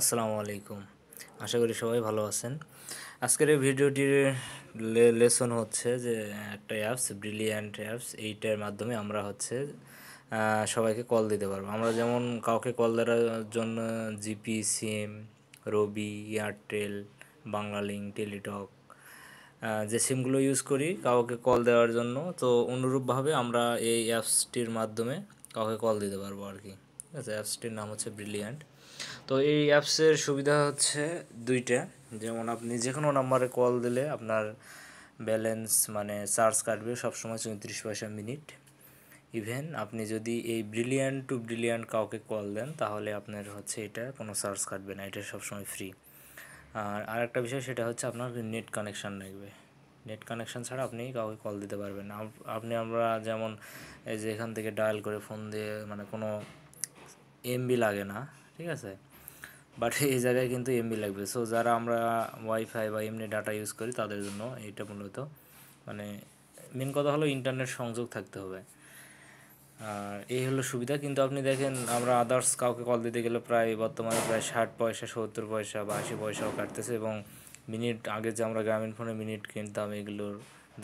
আসসালামু আলাইকুম আশা করি সবাই ভালো আছেন আজকের এই ভিডিওটির লেসন হচ্ছে যে একটা অ্যাপস ব্রিলিয়ান্ট অ্যাপস এইটার মাধ্যমে আমরা হচ্ছে সবাইকে কল দিতে পারবো আমরা যেমন কাউকে কল দেওয়ার জন্য GP SIM Robi Airtel link Teletalk যে সিমগুলো ইউজ করি কাউকে কল দেওয়ার জন্য তো অনুরূপভাবে আমরা এই অ্যাপসটির মাধ্যমে কাউকে কল দিতে পারবো আর কি ঠিক আছে অ্যাপসটির নাম হচ্ছে ব্রিলিয়ান্ট তো এই অ্যাপসের সুবিধা হচ্ছে দুইটা যেমন আপনি যে কোনো নাম্বারে কল দিলে আপনার ব্যালেন্স মানে চার্জ কাটবে সবসময় চৌত্রিশ পয়সা মিনিট ইভেন আপনি যদি এই ব্রিলিয়ান্ট টু ব্রিলিয়ান্ট কাউকে কল দেন তাহলে আপনার হচ্ছে এটা কোনো চার্জ কাটবে না এটা সবসময় ফ্রি আর আরেকটা বিষয় সেটা হচ্ছে আপনার নেট কানেকশান লাগবে নেট কানেকশান ছাড়া আপনি কাউকে কল দিতে পারবেন আপনি আমরা যেমন এই যে এখান থেকে ডায়াল করে ফোন দিয়ে মানে কোনো এমবি লাগে না ঠিক আছে বাট এই জায়গায় কিন্তু এমবি লাগবে সো যারা আমরা ওয়াইফাই বা এমনি ডাটা ইউজ করি তাদের জন্য এটা মূলত মানে মেন কথা হলো ইন্টারনেট সংযোগ থাকতে হবে আর এই হলো সুবিধা কিন্তু আপনি দেখেন আমরা আদার্স কাউকে কল দিতে গেলে প্রায় বর্তমানে প্রায় ষাট পয়সা সত্তর পয়সা বা আশি পয়সাও কাটতেছে এবং মিনিট আগে যে আমরা গ্রামীণ ফোনে মিনিট কিনতাম এগুলোর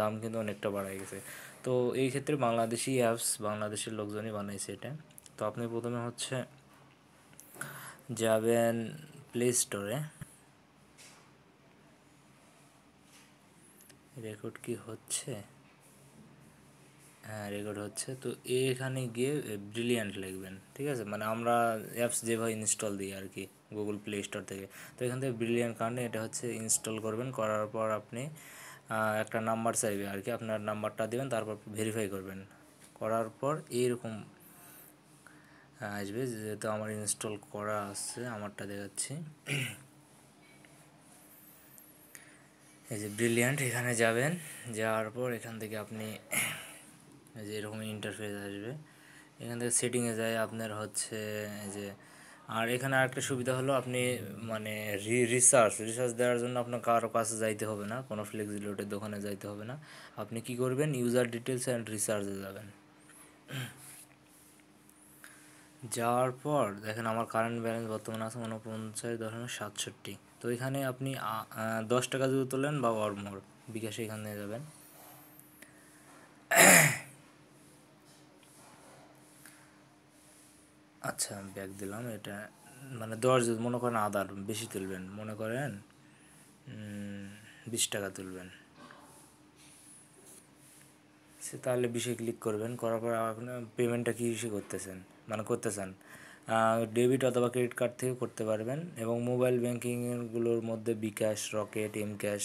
দাম কিন্তু অনেকটা বাড়াই গেছে তো এই ক্ষেত্রে বাংলাদেশি অ্যাপস বাংলাদেশের লোকজনই বানাইছে এটা তো আপনি প্রথমে হচ্ছে যাবেন প্লে স্টোরে রেকর্ড কি হচ্ছে হ্যাঁ রেকর্ড হচ্ছে তো এখানে গিয়ে ব্রিলিয়ান্ট লিখবেন ঠিক আছে মানে আমরা অ্যাপস যেভাবে ইনস্টল দিই আর কি গুগল প্লে স্টোর থেকে তো এখান থেকে ব্রিলিয়ান্ট কারণে এটা হচ্ছে ইনস্টল করবেন করার পর আপনি একটা নাম্বার চাইবে আর কি আপনার নাম্বারটা দেবেন তারপর ভেরিফাই করবেন করার পর এইরকম হ্যাঁ, আসবে যেহেতু আমার ইনস্টল করা আছে আমারটা দেখাচ্ছি এই যে ব্রিলিয়ান্ট এখানে যাবেন যাওয়ার পর এখান থেকে আপনি এই যে এরকম ইন্টারফেস আসবে এখান থেকে সেটিংয়ে যায় আপনার হচ্ছে যে আর এখানে আরেকটা সুবিধা হলো আপনি মানে রিসার্চ রিসার্চ দেওয়ার জন্য আপনার কারো কাছে যাইতে হবে না কোনো ফ্লেক্সিলোটের দোকানে যাইতে হবে না আপনি কি করবেন ইউজার ডিটেলস অ্যান্ড রিসার্চে যাবেন যাওয়ার পর দেখেন আমার কারেন্ট ব্যালেন্স বর্তমানে আছে উনপঞ্চাশ দশমিক সাতষট্টি তো এখানে আপনি দশ টাকা যদি তোলেন বা অরমোর বিকাশে এখান নিয়ে যাবেন আচ্ছা ব্যাগ দিলাম এটা মানে দশ যদি মনে করেন আদার বেশি তুলবেন মনে করেন বিশ টাকা তুলবেন সে তাহলে বিষয়ে ক্লিক করবেন করার পর আপনার পেমেন্টটা কী হিসেবে করতেছেন মানে করতে চান ডেবিট অথবা ক্রেডিট কার্ড থেকেও করতে পারবেন এবং মোবাইল ব্যাঙ্কিংগুলোর মধ্যে বিকাশ রকেট এম ক্যাশ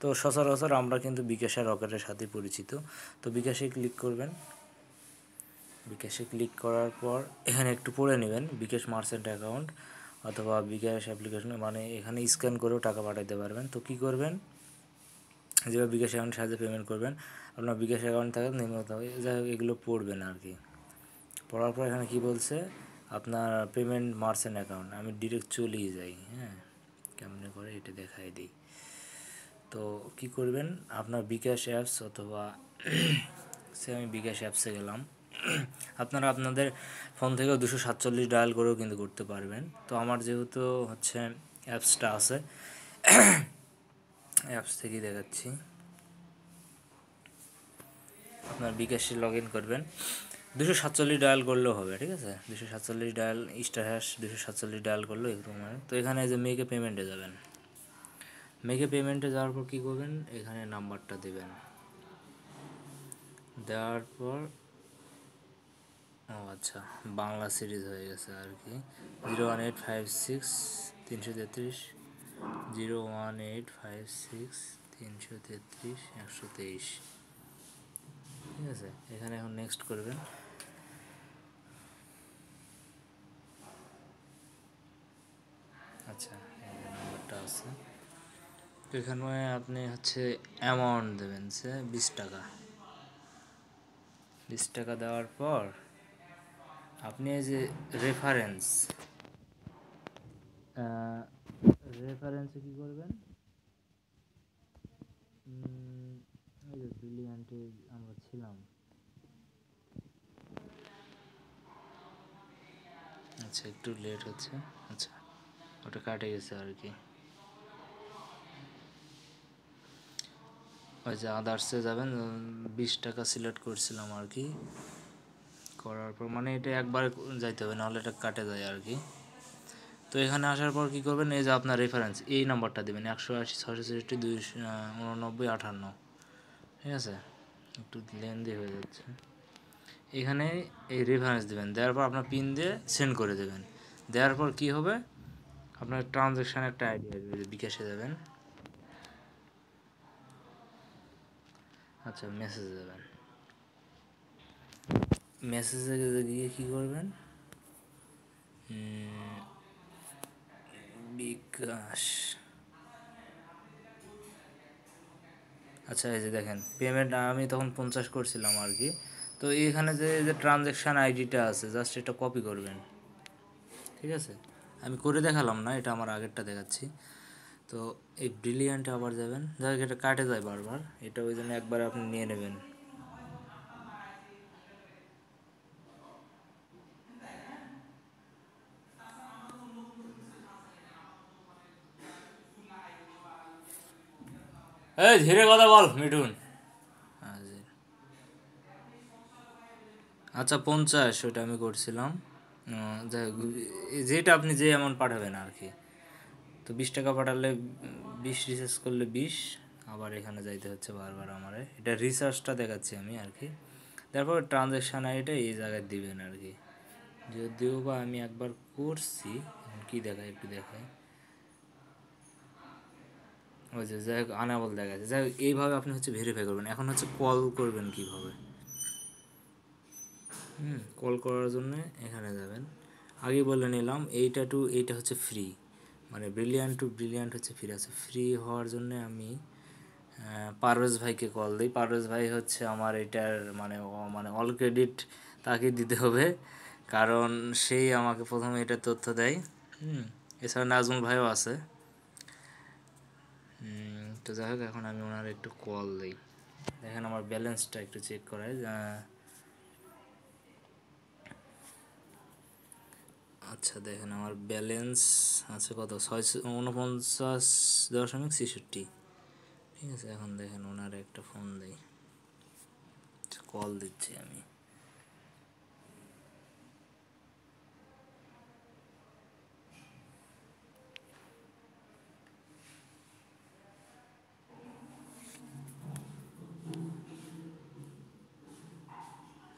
তো সচরাচর আমরা কিন্তু বিকাশ আর রকেটের সাথে পরিচিত তো বিকাশে ক্লিক করবেন বিকাশে ক্লিক করার পর এখানে একটু পড়ে নেবেন বিকাশ মার্চেন্ট অ্যাকাউন্ট অথবা বিকাশ অ্যাপ্লিকেশন মানে এখানে স্ক্যান করেও টাকা পাঠাতে পারবেন তো কি করবেন যেভাবে বিকাশ অ্যাকাউন্টের সাহায্যে পেমেন্ট করবেন আপনার বিকাশ অ্যাকাউন্ট থাকে নিম্ন এগুলো পড়বেন আর কি পড়ার পর এখানে কি বলছে আপনার পেমেন্ট মার্চেন্ট অ্যাকাউন্ট আমি ডিরেক্ট চলেই যাই হ্যাঁ কেমন করে এটা দেখাই দিই তো কি করবেন আপনার বিকাশ অ্যাপস অথবা সে আমি বিকাশ অ্যাপসে গেলাম আপনারা আপনাদের ফোন থেকে দুশো সাতচল্লিশ ডায়াল করেও কিন্তু করতে পারবেন তো আমার যেহেতু হচ্ছে অ্যাপসটা আছে অ্যাপস থেকেই দেখাচ্ছি আপনার বিকাশে লগ ইন করবেন দুশো সাতচল্লিশ ডায়াল করলেও হবে ঠিক আছে দুশো সাতচল্লিশ ডায়াল স্টার হ্যাশ দুশো সাতচল্লিশ ডায়াল করলেও এরকম হয় তো এখানে যে মেয়েকে পেমেন্টে যাবেন মেয়েকে পেমেন্টে যাওয়ার পর কী করবেন এখানে নাম্বারটা দেবেন দেওয়ার পর ও আচ্ছা বাংলা সিরিজ হয়ে গেছে আর কি zero one eight five six তিনশো তেত্রিশ zero one eight five six তিনশো তেত্রিশ একশো তেইশ ঠিক আছে এখানে এখন নেক্সট করবেন আচ্ছা নাম্বারটা আছে এখানে আপনি হচ্ছে অ্যামাউন্ট দেবেন সে বিশ টাকা বিশ টাকা দেওয়ার পর আপনি এই যে রেফারেন্স রেফারেন্সে কী করবেন এই যে আমরা ছিলাম আচ্ছা একটু লেট হচ্ছে আচ্ছা ওটা কাটে গেছে আর কি ওই যে আদার্সে যাবেন বিশ টাকা সিলেক্ট করছিলাম আর কি করার পর মানে এটা একবার যাইতে হবে নাহলে এটা কাটে যায় আর কি তো এখানে আসার পর কি করবেন এই যে আপনার রেফারেন্স এই নাম্বারটা দেবেন একশো আশি ছশো ষষ্টি উননব্বই আঠান্ন ঠিক আছে একটু লেনদি হয়ে যাচ্ছে এখানে এই রেফারেন্স দেবেন দেওয়ার পর আপনার পিন দিয়ে সেন্ড করে দেবেন দেওয়ার পর কি হবে আপনার ট্রানজেকশন একটা আইডি আসবে বিকাশে যাবেন আচ্ছা মেসেজে যাবেন মেসেজে গিয়ে কী করবেন বিকাশ আচ্ছা এই যে দেখেন পেমেন্ট আমি তখন পঞ্চাশ করছিলাম আর কি তো এখানে যে যে ট্রানজ্যাকশান আইডিটা আছে জাস্ট এটা কপি করবেন ঠিক আছে আমি করে দেখালাম না এটা আমার আগেরটা দেখাচ্ছি তো এই ব্রিলিয়ান্ট আবার যাবেন যাই এটা কাটে যায় বারবার এটা ওই জন্য একবার আপনি নিয়ে নেবেন এই ধীরে কথা বল মিঠুন হ্যাঁ, আচ্ছা পঞ্চাশ ওটা আমি করছিলাম যেটা আপনি যে এমন পাঠাবেন আর কি তো বিশ টাকা পাঠালে বিশ রিচার্জ করলে বিশ আবার এখানে যাইতে হচ্ছে বারবার আমার এটা রিচার্জটা দেখাচ্ছি আমি আর কি তারপর ট্রানজ্যাকশান আইডিটা এই জায়গায় দিবেন আর কি যদিও বা আমি একবার করছি কি দেখায় একটু দেখায় ওই যে যাই হোক আনাবল দেখাচ্ছে যাই হোক এইভাবে আপনি হচ্ছে ভেরিফাই করবেন এখন হচ্ছে কল করবেন কীভাবে হুম কল করার জন্য এখানে যাবেন আগে বলে নিলাম এইটা টু এইটা হচ্ছে ফ্রি মানে ব্রিলিয়ান্ট টু ব্রিলিয়ান্ট হচ্ছে ফ্রি আছে ফ্রি হওয়ার জন্য আমি পারভেজ ভাইকে কল দিই পারভেজ ভাই হচ্ছে আমার এটার মানে মানে অল ক্রেডিট তাকে দিতে হবে কারণ সেই আমাকে প্রথমে এটা তথ্য দেয় হুম এছাড়া নাজমুল ভাইও আছে তো যাই হোক এখন আমি ওনার একটু কল দিই দেখেন আমার ব্যালেন্সটা একটু চেক করায় আচ্ছা দেখেন আমার ব্যালেন্স আছে কত ছয় উনপঞ্চাশ দশমিক ছেষট্টি ঠিক আছে এখন দেখেন ওনার একটা ফোন দেই কল দিচ্ছি আমি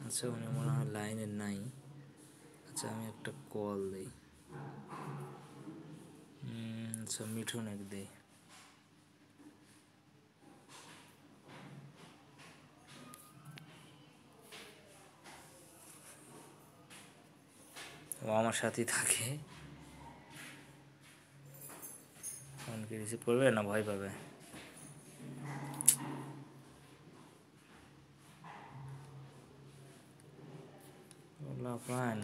আচ্ছা উনি মনে হয় লাইনে নাই আচ্ছা আমি একটা কল দিই আচ্ছা মিঠুন এক দিই ও আমার সাথেই থাকে ফোনকে রিসিভ করবে না ভয় পাবে ফাইন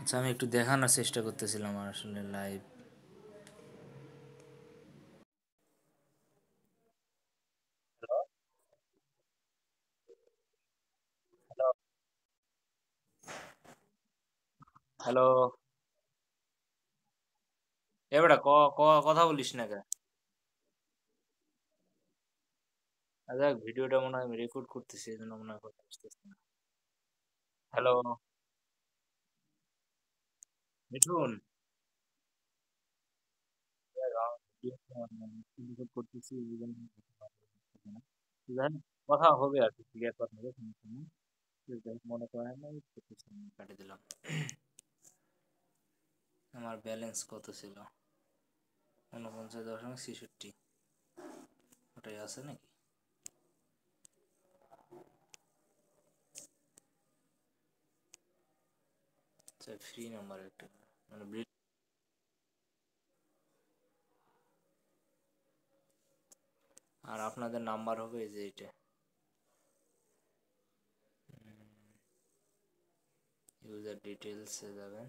আচ্ছা আমি একটু দেখানোর চেষ্টা করতেছিলাম আসলে লাইভ হ্যালো এ বেটা ক ক কথা বলিস না কেন আচ্ছা ভিডিওটা মনে হয় রেকর্ড করতেছি এই জন্য মনে হয় কথা বুঝতেছি না হ্যালো মিঠুন কথা হবে আর কি ক্লিয়ার কথা হবে মনে করেন কাটিয়ে দিলাম আমার ব্যালেন্স কত ছিল ঊনপঞ্চাশ দশমিক ছেষট্টি ওটাই আছে নাকি আছে ফ্রি নাম্বার একটা মানে আর আপনাদের নাম্বার হবে এই যে এটা ইউজার ডিটেলসে যাবেন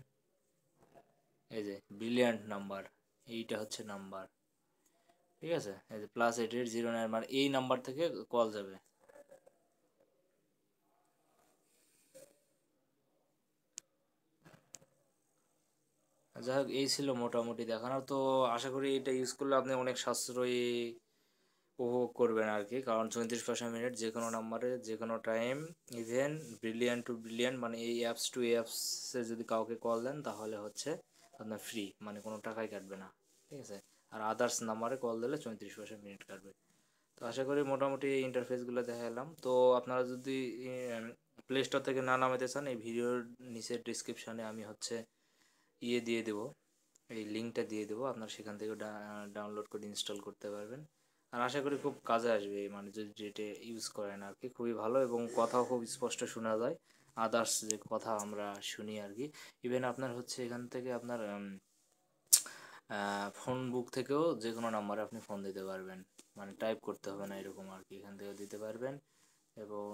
এই যে ব্রিলিয়ান্ট নাম্বার এইটা হচ্ছে নাম্বার ঠিক আছে এই যে plus eight eight zero nine মানে এই নাম্বার থেকে কল যাবে যাই হোক এই ছিল মোটামুটি দেখানো তো আশা করি এটা ইউজ করলে আপনি অনেক সাশ্রয়ী উপভোগ করবেন আর কি কারণ চৌত্রিশ পয়সা মিনিট যে কোনো নাম্বারে যে কোনো time even brilliant to brilliant মানে এই অ্যাপস টু অ্যাপসে যদি কাউকে কল দেন তাহলে হচ্ছে আপনার ফ্রি মানে কোনো টাকাই কাটবে না ঠিক আছে আর আদার্স নাম্বারে কল দিলে চৌত্রিশ পয়সা মিনিট কাটবে তো আশা করি মোটামুটি এই ইন্টারফেসগুলো দেখা এলাম তো আপনারা যদি প্লে স্টোর থেকে না নামাতে চান এই ভিডিওর নিচের ডিসক্রিপশানে আমি হচ্ছে ইয়ে দিয়ে দেব এই লিঙ্কটা দিয়ে দেবো আপনারা সেখান থেকে ডাউনলোড করে ইনস্টল করতে পারবেন আর আশা করি খুব কাজে আসবে মানে যদি ডেটে ইউজ করেন আর কি খুবই ভালো এবং কথাও খুব স্পষ্ট শোনা যায় আদার্স যে কথা আমরা শুনি আর কি ইভেন আপনার হচ্ছে এখান থেকে আপনার ফোন বুক থেকেও যে কোনো নাম্বারে আপনি ফোন দিতে পারবেন মানে টাইপ করতে হবে না এরকম আর কি এখান থেকেও দিতে পারবেন এবং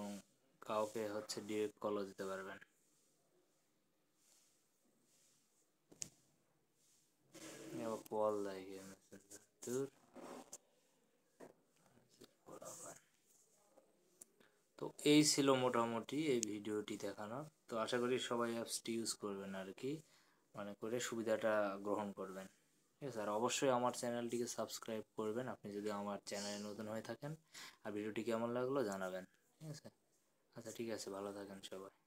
কাউকে হচ্ছে ডিরেক্ট কলও দিতে পারবেন Yok vallahi gelmesin. Dur. তো এই ছিল মোটামুটি এই ভিডিওটি দেখানো তো আশা করি সবাই অ্যাপসটি ইউজ করবেন আর কি মানে করে সুবিধাটা গ্রহণ করবেন ঠিক আছে আর অবশ্যই আমার চ্যানেলটিকে সাবস্ক্রাইব করবেন আপনি যদি আমার চ্যানেলে নতুন হয়ে থাকেন আর ভিডিওটি কেমন লাগলো জানাবেন ঠিক আছে আচ্ছা ঠিক আছে ভালো থাকেন সবাই